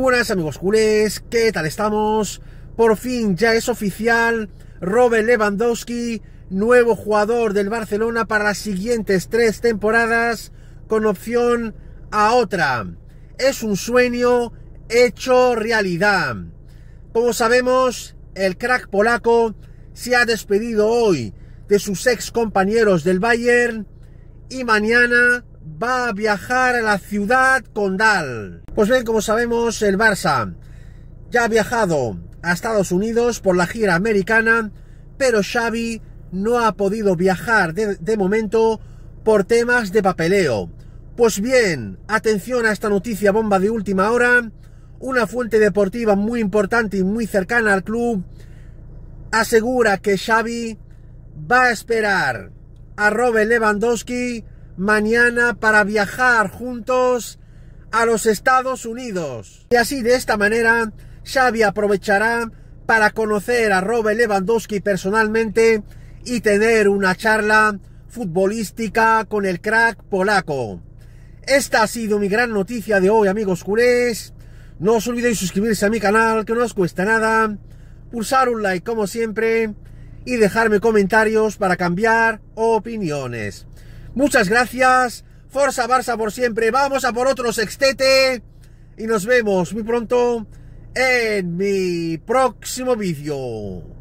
buenas amigos culés, ¿qué tal estamos? Por fin ya es oficial, Robert Lewandowski, nuevo jugador del Barcelona para las siguientes tres temporadas, con opción a otra. Es un sueño hecho realidad. Como sabemos, el crack polaco se ha despedido hoy de sus ex compañeros del Bayern y mañana va a viajar a la ciudad condal. Pues bien, como sabemos, el Barça ya ha viajado a Estados Unidos por la gira americana, pero Xavi no ha podido viajar de, momento por temas de papeleo. Pues bien, atención a esta noticia bomba de última hora. Una fuente deportiva muy importante y muy cercana al club asegura que Xavi va a esperar a Robert Lewandowski mañana para viajar juntos a los Estados Unidos. Y así de esta manera, Xavi aprovechará para conocer a Robert Lewandowski personalmente y tener una charla futbolística con el crack polaco. Esta ha sido mi gran noticia de hoy, amigos culés. No os olvidéis suscribirse a mi canal, que no os cuesta nada. Pulsar un like como siempre y dejarme comentarios para cambiar opiniones. Muchas gracias. Forza Barça por siempre. Vamos a por otro sextete. Y nos vemos muy pronto en mi próximo vídeo.